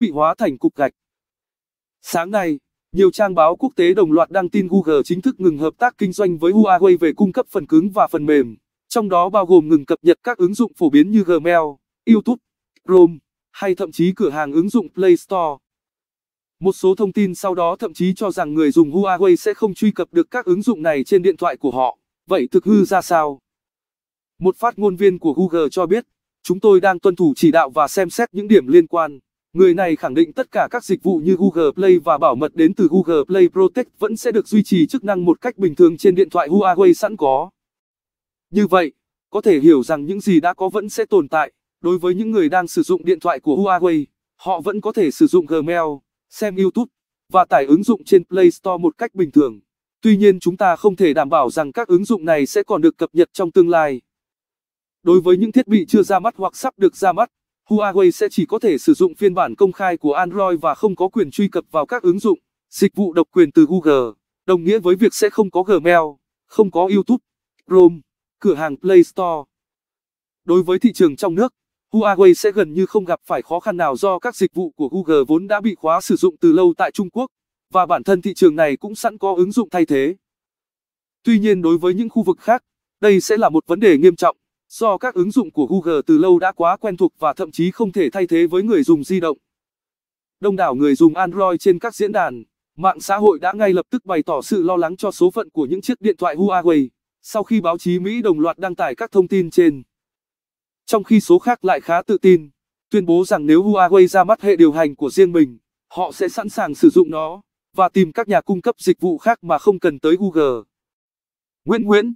bị hóa thành cục gạch. Sáng nay, nhiều trang báo quốc tế đồng loạt đăng tin Google chính thức ngừng hợp tác kinh doanh với Huawei về cung cấp phần cứng và phần mềm, trong đó bao gồm ngừng cập nhật các ứng dụng phổ biến như Gmail, YouTube, Chrome, hay thậm chí cửa hàng ứng dụng Play Store. Một số thông tin sau đó thậm chí cho rằng người dùng Huawei sẽ không truy cập được các ứng dụng này trên điện thoại của họ. Vậy thực hư ra sao? Một phát ngôn viên của Google cho biết, chúng tôi đang tuân thủ chỉ đạo và xem xét những điểm liên quan. Người này khẳng định tất cả các dịch vụ như Google Play và bảo mật đến từ Google Play Protect vẫn sẽ được duy trì chức năng một cách bình thường trên điện thoại Huawei sẵn có. Như vậy, có thể hiểu rằng những gì đã có vẫn sẽ tồn tại. Đối với những người đang sử dụng điện thoại của Huawei, họ vẫn có thể sử dụng Gmail, xem YouTube và tải ứng dụng trên Play Store một cách bình thường. Tuy nhiên chúng ta không thể đảm bảo rằng các ứng dụng này sẽ còn được cập nhật trong tương lai. Đối với những thiết bị chưa ra mắt hoặc sắp được ra mắt, Huawei sẽ chỉ có thể sử dụng phiên bản công khai của Android và không có quyền truy cập vào các ứng dụng, dịch vụ độc quyền từ Google, đồng nghĩa với việc sẽ không có Gmail, không có YouTube, Chrome, cửa hàng Play Store. Đối với thị trường trong nước, Huawei sẽ gần như không gặp phải khó khăn nào do các dịch vụ của Google vốn đã bị khóa sử dụng từ lâu tại Trung Quốc, và bản thân thị trường này cũng sẵn có ứng dụng thay thế. Tuy nhiên đối với những khu vực khác, đây sẽ là một vấn đề nghiêm trọng do các ứng dụng của Google từ lâu đã quá quen thuộc và thậm chí không thể thay thế với người dùng di động. Đông đảo người dùng Android trên các diễn đàn, mạng xã hội đã ngay lập tức bày tỏ sự lo lắng cho số phận của những chiếc điện thoại Huawei sau khi báo chí Mỹ đồng loạt đăng tải các thông tin trên. Trong khi số khác lại khá tự tin, tuyên bố rằng nếu Huawei ra mắt hệ điều hành của riêng mình, họ sẽ sẵn sàng sử dụng nó và tìm các nhà cung cấp dịch vụ khác mà không cần tới Google. Nguyễn Nguyễn